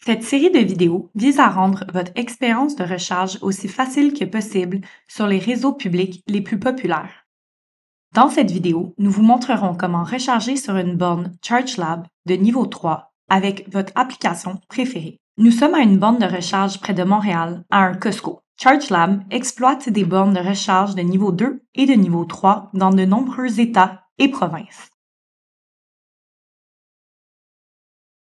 Cette série de vidéos vise à rendre votre expérience de recharge aussi facile que possible sur les réseaux publics les plus populaires. Dans cette vidéo, nous vous montrerons comment recharger sur une borne ChargeLab de niveau 3 avec votre application préférée. Nous sommes à une borne de recharge près de Montréal, à un Costco. ChargeLab exploite des bornes de recharge de niveau 2 et de niveau 3 dans de nombreux États et provinces.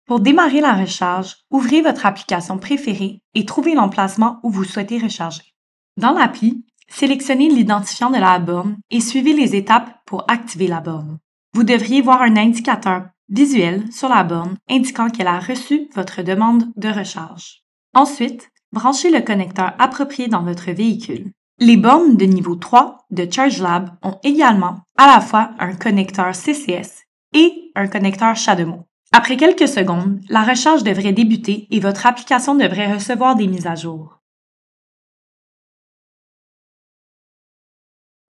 Pour démarrer la recharge, ouvrez votre application préférée et trouvez l'emplacement où vous souhaitez recharger. Dans l'appli, sélectionnez l'identifiant de la borne et suivez les étapes pour activer la borne. Vous devriez voir un indicateur visuel sur la borne indiquant qu'elle a reçu votre demande de recharge. Ensuite, branchez le connecteur approprié dans votre véhicule. Les bornes de niveau 3 de ChargeLab ont également à la fois un connecteur CCS et un connecteur Chademo. Après quelques secondes, la recharge devrait débuter et votre application devrait recevoir des mises à jour.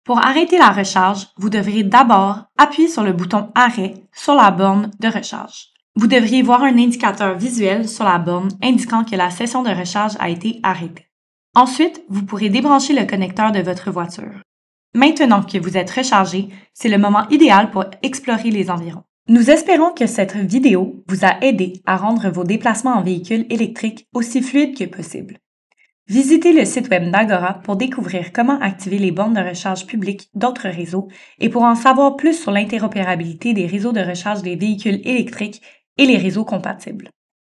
Pour arrêter la recharge, vous devrez d'abord appuyer sur le bouton Arrêt sur la borne de recharge. Vous devriez voir un indicateur visuel sur la borne indiquant que la session de recharge a été arrêtée. Ensuite, vous pourrez débrancher le connecteur de votre voiture. Maintenant que vous êtes rechargé, c'est le moment idéal pour explorer les environs. Nous espérons que cette vidéo vous a aidé à rendre vos déplacements en véhicule électrique aussi fluides que possible. Visitez le site web d'Agora pour découvrir comment activer les bornes de recharge publiques d'autres réseaux et pour en savoir plus sur l'interopérabilité des réseaux de recharge des véhicules électriques et les réseaux compatibles.